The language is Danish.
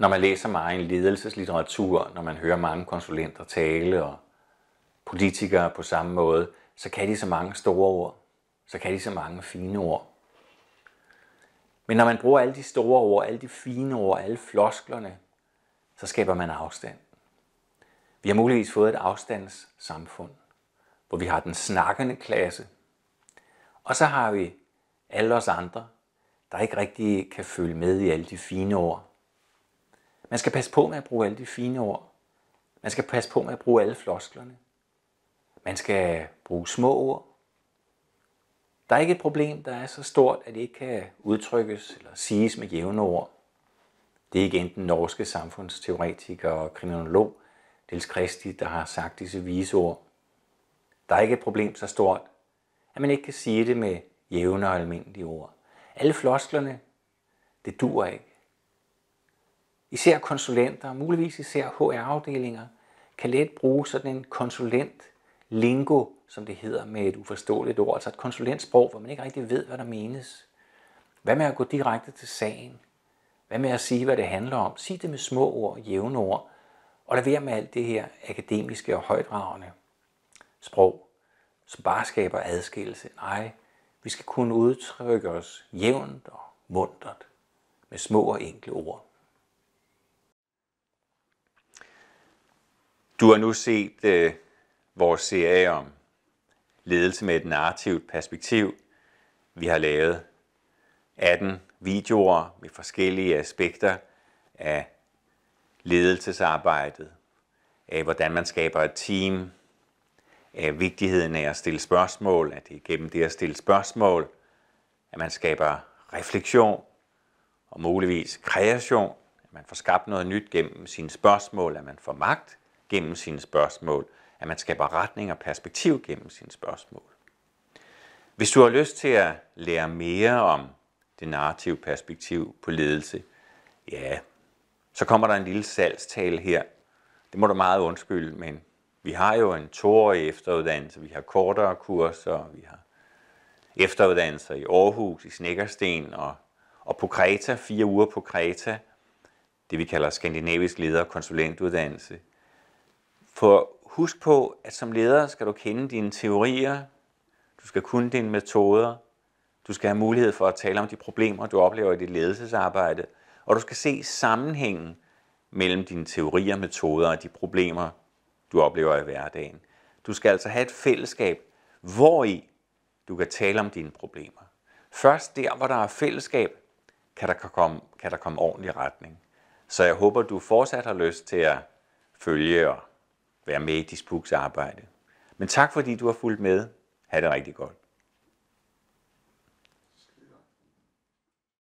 når man læser meget ledelseslitteratur, når man hører mange konsulenter tale og politikere på samme måde, så kan de så mange store ord, så kan de så mange fine ord. Men når man bruger alle de store ord, alle de fine ord, alle flosklerne, så skaber man afstand. Vi har muligvis fået et afstandssamfund, hvor vi har den snakkende klasse, og så har vi alle os andre, der ikke rigtig kan følge med i alle de fine ord, man skal passe på med at bruge alle de fine ord. Man skal passe på med at bruge alle flosklerne. Man skal bruge små ord. Der er ikke et problem, der er så stort, at det ikke kan udtrykkes eller siges med jævne ord. Det er ikke enten norske samfundsteoretiker og kriminolog Dels Christi, der har sagt disse vise ord. Der er ikke et problem så stort, at man ikke kan sige det med jævne og almindelige ord. Alle flosklerne, det dur ikke. Især konsulenter, muligvis især HR-afdelinger, kan let bruge sådan en konsulent-lingo, som det hedder med et uforståeligt ord, altså et konsulentsprog, hvor man ikke rigtig ved, hvad der menes. Hvad med at gå direkte til sagen? Hvad med at sige, hvad det handler om? Sig det med små ord, jævne ord, og lad være med alt det her akademiske og højdragende sprog, som bare skaber adskillelse. Nej, vi skal kunne udtrykke os jævnt og muntert med små og enkle ord. Du har nu set øh, vores serie om ledelse med et narrativt perspektiv. Vi har lavet 18 videoer med forskellige aspekter af ledelsesarbejdet, af hvordan man skaber et team, af vigtigheden af at stille spørgsmål, at det er gennem det at stille spørgsmål, at man skaber refleksion og muligvis kreation, at man får skabt noget nyt gennem sine spørgsmål, at man får magt, gennem sine spørgsmål, at man skaber retning og perspektiv gennem sine spørgsmål. Hvis du har lyst til at lære mere om det narrative perspektiv på ledelse, ja, så kommer der en lille salgstale her. Det må du meget undskylde, men vi har jo en toårig efteruddannelse, vi har kortere kurser, vi har efteruddannelser i Aarhus, i Snækkersten og, og på Kreta, fire uger på Kreta, det vi kalder skandinavisk leder- og konsulentuddannelse for husk på, at som leder skal du kende dine teorier, du skal kunne dine metoder, du skal have mulighed for at tale om de problemer, du oplever i dit ledelsesarbejde, og du skal se sammenhængen mellem dine teorier, metoder og de problemer, du oplever i hverdagen. Du skal altså have et fællesskab, hvor i du kan tale om dine problemer. Først der, hvor der er fællesskab, kan der komme, kan der komme ordentlig retning. Så jeg håber, du fortsat har lyst til at følge og være med i Dispuks arbejde. Men tak fordi du har fulgt med. Ha' det rigtig godt.